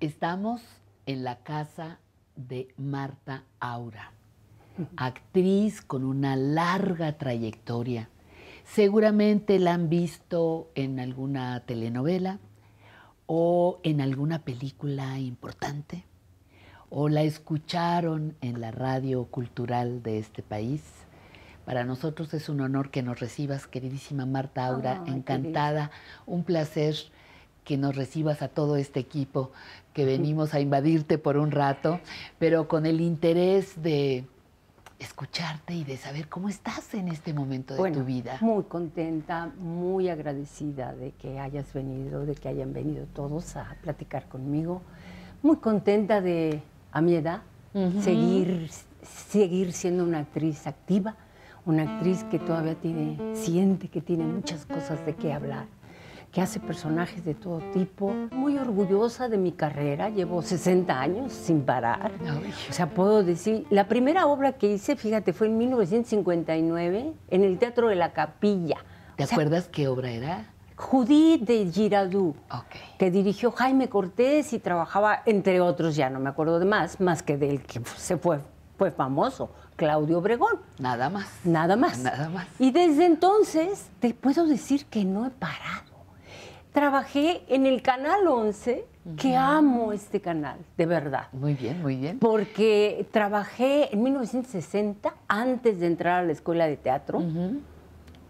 Estamos en la casa de Marta Aura, actriz con una larga trayectoria. Seguramente la han visto en alguna telenovela o en alguna película importante o la escucharon en la radio cultural de este país. Para nosotros es un honor que nos recibas, queridísima Marta Aura, encantada, un placer que nos recibas a todo este equipo que venimos a invadirte por un rato, pero con el interés de escucharte y de saber cómo estás en este momento de tu vida. Muy contenta, muy agradecida de que hayas venido, de que hayan venido todos a platicar conmigo. Muy contenta de, a mi edad, seguir, seguir siendo una actriz activa, una actriz que ah. todavía tiene, siente que tiene muchas cosas de qué hablar que hace personajes de todo tipo. Muy orgullosa de mi carrera, llevo 60 años sin parar. O sea, puedo decir, la primera obra que hice, fíjate, fue en 1959 en el Teatro de la Capilla. ¿Te acuerdas qué obra era? Judí de Giradú. okay. que dirigió Jaime Cortés y trabajaba, entre otros, ya no me acuerdo de más, más que del que se fue, fue famoso, Claudio Obregón. Nada más. Nada más. Nada más. Y desde entonces, te puedo decir que no he parado trabajé en el Canal 11, que amo este canal, de verdad. Muy bien, muy bien. Porque trabajé en 1960, antes de entrar a la escuela de teatro.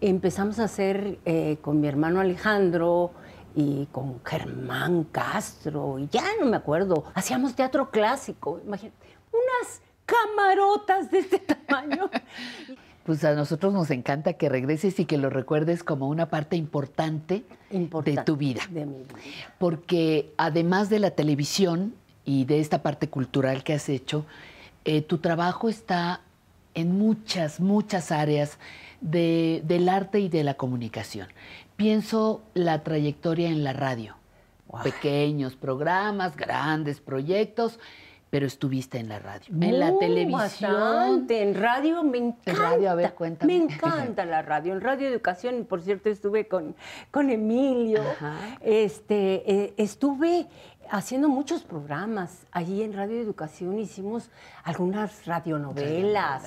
Empezamos a hacer eh, con mi hermano Alejandro y con Germán Castro, y ya no me acuerdo, hacíamos teatro clásico, imagínate, unas camarotas de este tamaño pues a nosotros nos encanta que regreses y que lo recuerdes como una parte importante, de tu vida. Porque además de la televisión y de esta parte cultural que has hecho, eh, tu trabajo está en muchas, muchas áreas del arte y de la comunicación. Pienso la trayectoria en la radio. Pequeños programas, grandes proyectos pero estuviste en la radio, en la uh, televisión. Bastante. En radio me encanta. En radio, a ver, cuéntame. Me encanta la radio. En Radio Educación, por cierto, estuve con, con Emilio. Este, eh, estuve haciendo muchos programas. Allí en Radio Educación hicimos algunas radionovelas.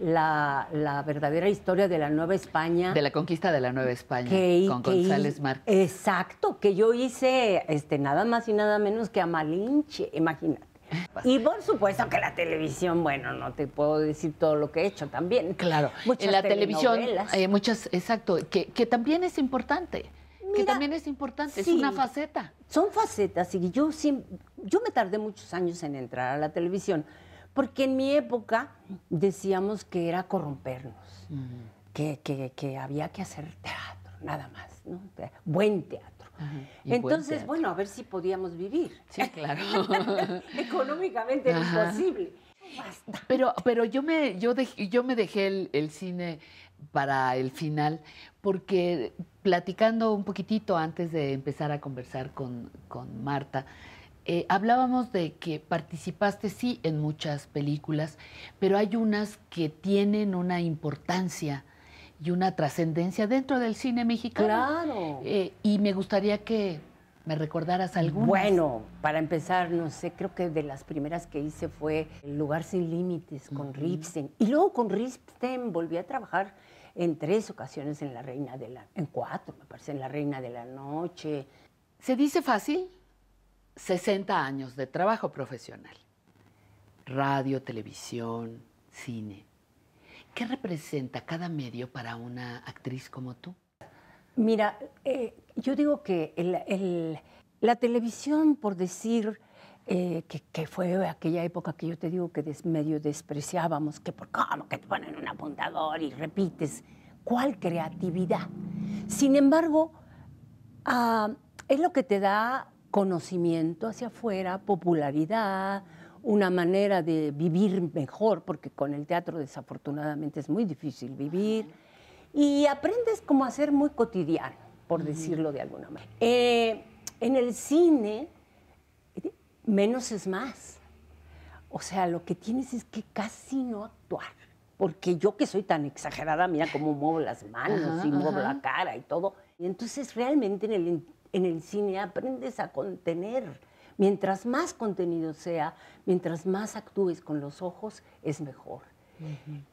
La, la, verdadera historia de la Nueva España. De la conquista de la Nueva España con González Márquez. Exacto, que yo hice este, nada más y nada menos que a Malinche, imagínate. Y por supuesto que la televisión, bueno, no te puedo decir todo lo que he hecho también. Claro, muchas en la televisión, eh, muchas, exacto, que, también es importante. que también es importante, es una faceta. Son facetas y yo yo me tardé muchos años en entrar a la televisión, porque en mi época decíamos que era corrompernos, que, que había que hacer teatro, nada más, ¿no? buen teatro entonces, bueno, a ver si podíamos vivir. Sí, claro. Económicamente era imposible. Pero, pero yo me, yo dejé, yo me dejé el, cine para el final, porque platicando un poquitito antes de empezar a conversar con, Marta, eh, hablábamos de que participaste sí en muchas películas, pero hay unas que tienen una importancia y una trascendencia dentro del cine mexicano. Claro. Eh, y me gustaría que me recordaras algunas. Bueno, para empezar, no sé, creo que de las primeras que hice fue El lugar sin límites con Ripsen. Y luego con Ripsen volví a trabajar en tres ocasiones en La Reina de la... En cuatro, me parece, en La Reina de la Noche. ¿Se dice fácil? 60 años de trabajo profesional. Radio, televisión, cine. ¿Qué representa cada medio para una actriz como tú? Mira, eh, yo digo que la televisión, por decir, eh, que, fue aquella época que yo te digo que medio despreciábamos, que por cómo que te ponen un apuntador y repites, ¿cuál creatividad? Sin embargo, ah, es lo que te da conocimiento hacia afuera, popularidad, una manera de vivir mejor, porque con el teatro desafortunadamente es muy difícil vivir, y aprendes como a ser muy cotidiano, por decirlo de alguna manera. Eh, en el cine, menos es más. O sea, lo que tienes es que casi no actuar. Porque yo que soy tan exagerada, mira cómo muevo las manos y muevo la cara y todo. Y entonces realmente en el, en el cine aprendes a contener Mientras más contenido sea, mientras más actúes con los ojos, es mejor.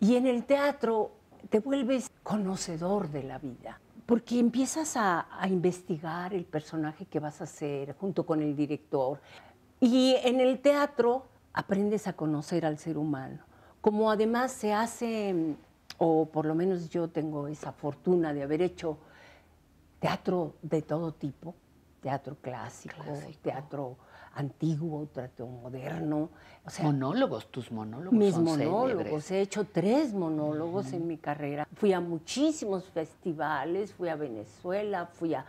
Y en el teatro te vuelves conocedor de la vida, porque empiezas a, investigar el personaje que vas a hacer junto con el director. Y en el teatro aprendes a conocer al ser humano. Como además se hace, o por lo menos yo tengo esa fortuna de haber hecho teatro de todo tipo, teatro clásico. teatro antiguo, trato moderno. monólogos, tus monólogos. Mis monólogos, he hecho tres monólogos en mi carrera. Fui a muchísimos festivales, fui a Venezuela, fui a,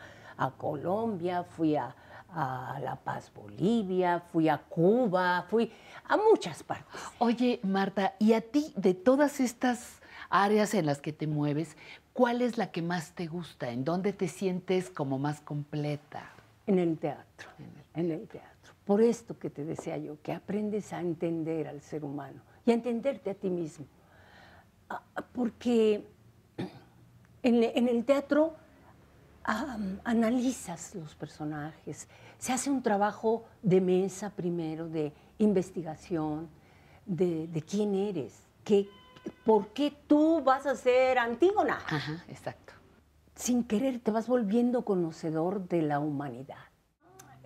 Colombia, fui a, La Paz, Bolivia, fui a Cuba, fui a muchas partes. Oye, Marta, ¿y a ti de todas estas áreas en las que te mueves, cuál es la que más te gusta? ¿En dónde te sientes como más completa? En el teatro. En el teatro. En el teatro por esto que te decía yo, que aprendes a entender al ser humano y a entenderte a ti mismo. Ah, ah, porque en, el teatro analizas los personajes, se hace un trabajo de mesa primero, de investigación, de, quién eres, por qué tú vas a ser Antígona. Ajá, exacto. Sin querer te vas volviendo conocedor de la humanidad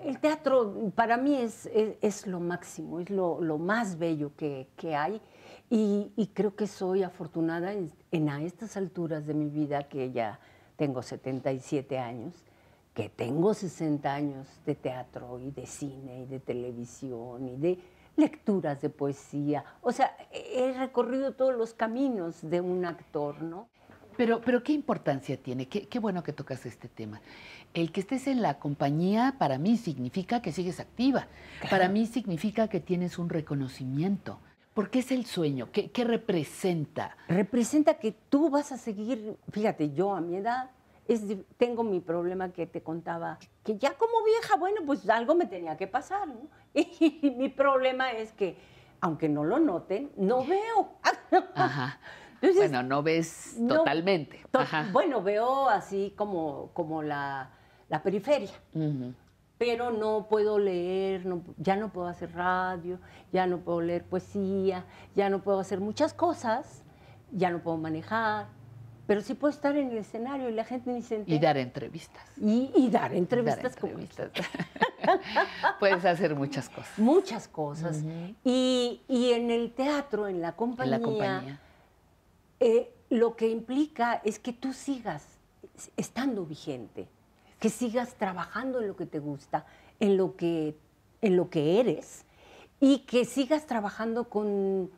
el teatro para mí es, es, lo máximo, es lo, lo más bello que, que hay y, creo que soy afortunada en, en, a estas alturas de mi vida, que ya tengo 77 años, que tengo 60 años de teatro y de cine y de televisión y de lecturas de poesía. O sea, he recorrido todos los caminos de un actor, ¿no? Pero, ¿qué importancia tiene? Qué, bueno que tocas este tema. El que estés en la compañía para mí significa que sigues activa. Para mí significa que tienes un reconocimiento. ¿Por qué es el sueño? ¿Qué, representa? Representa que tú vas a seguir, fíjate, yo a mi edad tengo mi problema que te contaba, que ya como vieja, bueno, pues algo me tenía que pasar, ¿no? y mi problema es que, aunque no lo noten, no veo. Ajá bueno, no ves totalmente. Bueno, veo así como, como la, periferia. Pero no puedo leer, ya no puedo hacer radio, ya no puedo leer poesía, ya no puedo hacer muchas cosas, ya no puedo manejar, pero sí puedo estar en el escenario y la gente ni se Y dar entrevistas. Y, dar entrevistas. Puedes hacer muchas cosas. Muchas cosas. y, y, en el teatro, en la compañía, en la compañía. Eh, lo que implica es que tú sigas estando vigente, que sigas trabajando en lo que te gusta, en lo en lo que eres y que sigas trabajando con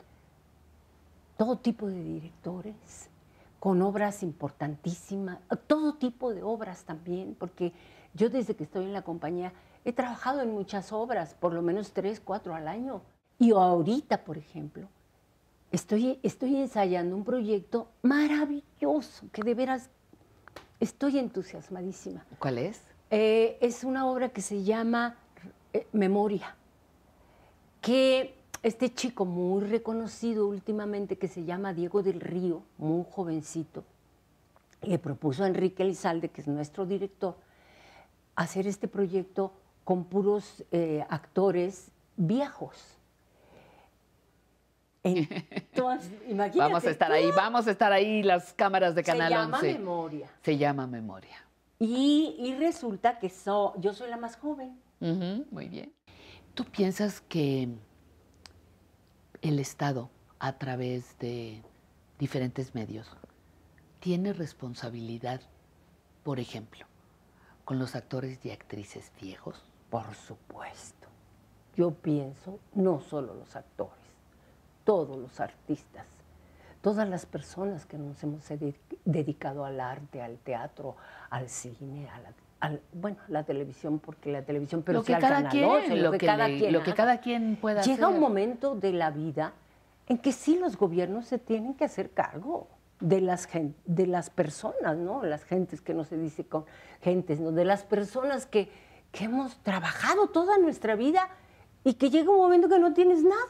todo tipo de directores, con obras importantísimas, todo tipo de obras también, porque yo desde que estoy en la compañía he trabajado en muchas obras, por lo menos tres, cuatro al año. Y ahorita, por ejemplo, Estoy, ensayando un proyecto maravilloso, que de veras estoy entusiasmadísima. ¿Cuál es? Eh, es una obra que se llama eh, Memoria, que este chico muy reconocido últimamente que se llama Diego del Río, muy jovencito, le propuso a Enrique Elizalde, que es nuestro director, hacer este proyecto con puros eh, actores viejos. En Vamos a estar ahí, vamos a estar ahí las cámaras de Canal Se llama memoria. Se llama memoria. Y, resulta que yo soy la más joven. muy bien. ¿Tú piensas que el Estado, a través de diferentes medios, tiene responsabilidad, por ejemplo, con los actores y actrices viejos? Por supuesto. Yo pienso, no solo los actores todos los artistas, todas las personas que nos hemos dedicado al arte, al teatro, al cine, a la bueno, la televisión, porque la televisión, pero lo que cada, quien, lo, que cada quien, pueda hacer. Llega un momento de la vida en que sí los gobiernos se tienen que hacer cargo de las, de las personas, ¿no? Las gentes que no se dice con gentes, ¿no? De las personas que, que hemos trabajado toda nuestra vida y que llega un momento que no tienes nada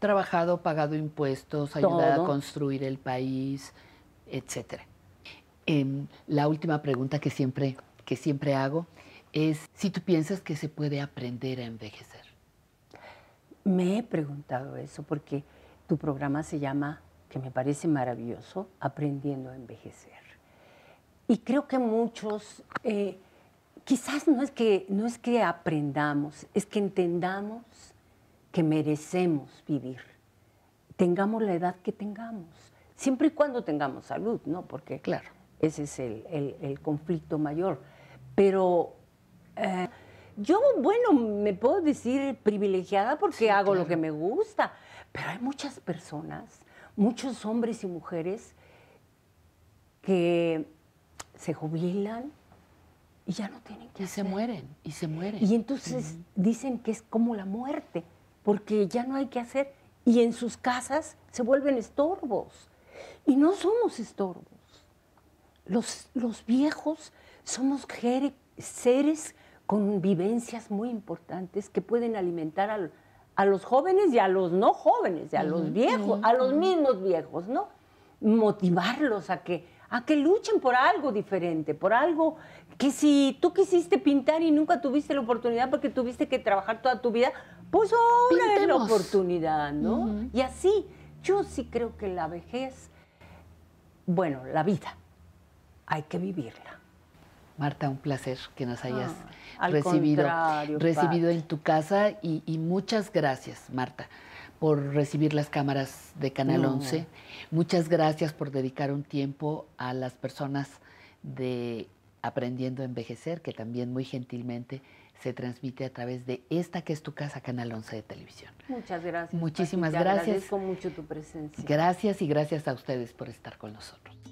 trabajado, pagado impuestos, ayudado a construir el país, etcétera. Em, la última pregunta que siempre, que siempre hago es si tú piensas que se puede aprender a envejecer. Me he preguntado eso porque tu programa se llama, que me parece maravilloso, Aprendiendo a Envejecer. Y creo que muchos, eh, quizás no es que, no es que aprendamos, es que entendamos que merecemos vivir, tengamos la edad que tengamos, siempre y cuando tengamos salud, ¿no? Porque claro. ese es el, conflicto mayor. Pero eh, yo, bueno, me puedo decir privilegiada porque hago lo que me gusta, pero hay muchas personas, muchos hombres y mujeres que se jubilan y ya no tienen que y se mueren, y se mueren. Y entonces dicen que es como la muerte porque ya no hay que hacer y en sus casas se vuelven estorbos. Y no somos estorbos. Los, los viejos somos seres con vivencias muy importantes que pueden alimentar a, los jóvenes y a los no jóvenes, a los viejos, a los mismos viejos, ¿no? Motivarlos a que, a que luchen por algo diferente, por algo que si tú quisiste pintar y nunca tuviste la oportunidad porque tuviste que trabajar toda tu vida, pues ahora es la oportunidad, ¿no? Y así, yo sí creo que la vejez, bueno, la vida, hay que vivirla. Marta, un placer que nos hayas ah, recibido, recibido en tu casa y, muchas gracias, Marta, por recibir las cámaras de Canal 11. Muchas gracias por dedicar un tiempo a las personas de Aprendiendo a Envejecer, que también muy gentilmente se transmite a través de esta que es tu casa, Canal 11 de Televisión. Muchas gracias. Muchísimas gracias. Agradezco mucho tu presencia. Gracias y gracias a ustedes por estar con nosotros.